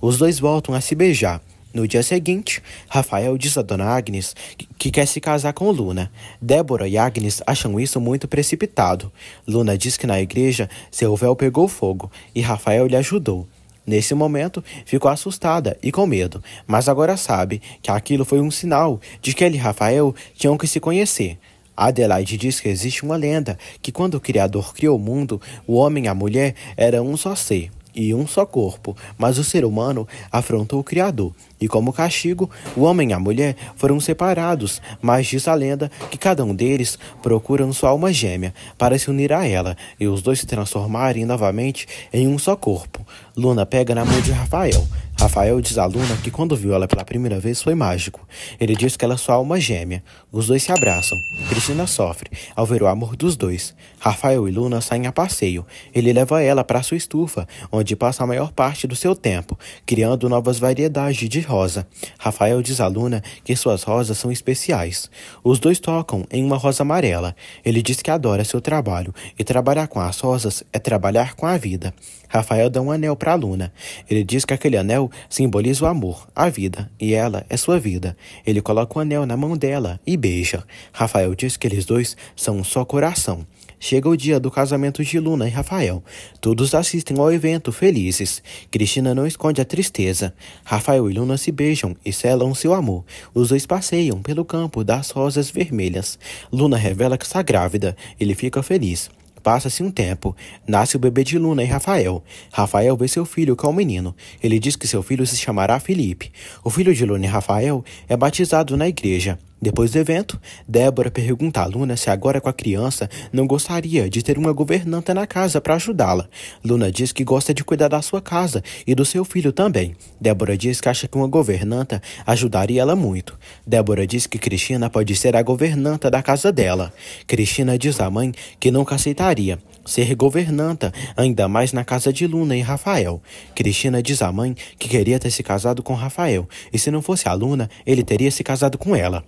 Os dois voltam a se beijar. No dia seguinte, Rafael diz a Dona Agnes que quer se casar com Luna. Débora e Agnes acham isso muito precipitado. Luna diz que na igreja seu véu pegou fogo e Rafael lhe ajudou. Nesse momento, ficou assustada e com medo, mas agora sabe que aquilo foi um sinal de que ele e Rafael tinham que se conhecer. Adelaide diz que existe uma lenda que quando o Criador criou o mundo, o homem e a mulher eram um só ser e um só corpo, mas o ser humano afrontou o Criador e como castigo, o homem e a mulher foram separados, mas diz a lenda que cada um deles procura sua alma gêmea para se unir a ela e os dois se transformarem novamente em um só corpo. Luna pega na mão de Rafael. Rafael diz a Luna que quando viu ela pela primeira vez foi mágico. Ele diz que ela é sua alma gêmea. Os dois se abraçam. Cristina sofre ao ver o amor dos dois. Rafael e Luna saem a passeio. Ele leva ela para sua estufa, onde passa a maior parte do seu tempo, criando novas variedades de rosa. Rafael diz à Luna que suas rosas são especiais. Os dois tocam em uma rosa amarela. Ele diz que adora seu trabalho e trabalhar com as rosas é trabalhar com a vida. Rafael dá um anel para Luna. Ele diz que aquele anel simboliza o amor, a vida, e ela é sua vida. Ele coloca o anel na mão dela e beija. Rafael diz que eles dois são um só coração. Chega o dia do casamento de Luna e Rafael. Todos assistem ao evento felizes. Cristina não esconde a tristeza. Rafael e Luna se beijam e selam seu amor. Os dois passeiam pelo campo das rosas vermelhas. Luna revela que está grávida. Ele fica feliz. Passa-se um tempo. Nasce o bebê de Luna e Rafael. Rafael vê seu filho, que é um menino. Ele diz que seu filho se chamará Felipe. O filho de Luna e Rafael é batizado na igreja. Depois do evento, Débora pergunta a Luna se agora com a criança não gostaria de ter uma governanta na casa para ajudá-la. Luna diz que gosta de cuidar da sua casa e do seu filho também. Débora diz que acha que uma governanta ajudaria ela muito. Débora diz que Cristina pode ser a governanta da casa dela. Cristina diz à mãe que nunca aceitaria ser governanta, ainda mais na casa de Luna e Rafael. Cristina diz à mãe que queria ter se casado com Rafael e se não fosse a Luna, ele teria se casado com ela.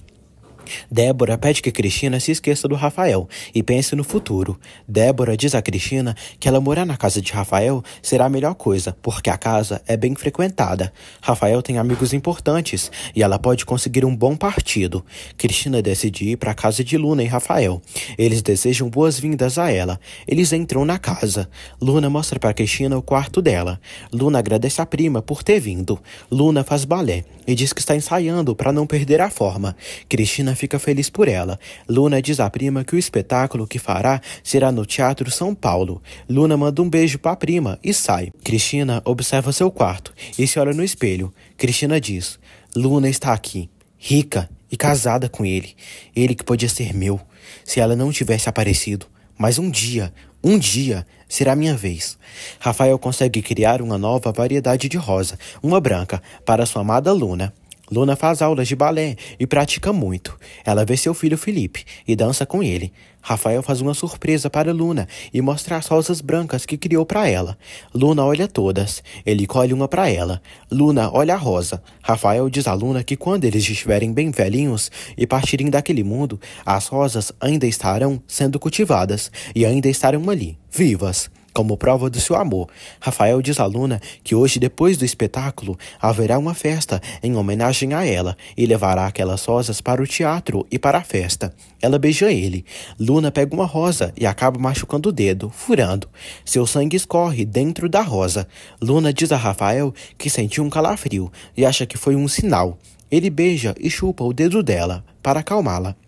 Débora pede que Cristina se esqueça do Rafael e pense no futuro. Débora diz a Cristina que ela morar na casa de Rafael será a melhor coisa, porque a casa é bem frequentada. Rafael tem amigos importantes e ela pode conseguir um bom partido. Cristina decide ir para a casa de Luna e Rafael. Eles desejam boas-vindas a ela. Eles entram na casa. Luna mostra para Cristina o quarto dela. Luna agradece a prima por ter vindo. Luna faz balé e diz que está ensaiando para não perder a forma. Cristina fica feliz por ela. Luna diz à prima que o espetáculo que fará será no Teatro São Paulo. Luna manda um beijo para a prima e sai. Cristina observa seu quarto e se olha no espelho. Cristina diz: Luna está aqui, rica e casada com ele. Ele que podia ser meu, se ela não tivesse aparecido. Mas um dia, um dia, será minha vez. Rafael consegue criar uma nova variedade de rosa, uma branca, para sua amada Luna. Luna faz aulas de balé e pratica muito. Ela vê seu filho Felipe e dança com ele. Rafael faz uma surpresa para Luna e mostra as rosas brancas que criou para ela. Luna olha todas. Ele colhe uma para ela. Luna olha a rosa. Rafael diz a Luna que quando eles estiverem bem velhinhos e partirem daquele mundo, as rosas ainda estarão sendo cultivadas e ainda estarão ali, vivas como prova do seu amor. Rafael diz à Luna que hoje, depois do espetáculo, haverá uma festa em homenagem a ela e levará aquelas rosas para o teatro e para a festa. Ela beija ele. Luna pega uma rosa e acaba machucando o dedo, furando. Seu sangue escorre dentro da rosa. Luna diz a Rafael que sentiu um calafrio e acha que foi um sinal. Ele beija e chupa o dedo dela para acalmá-la.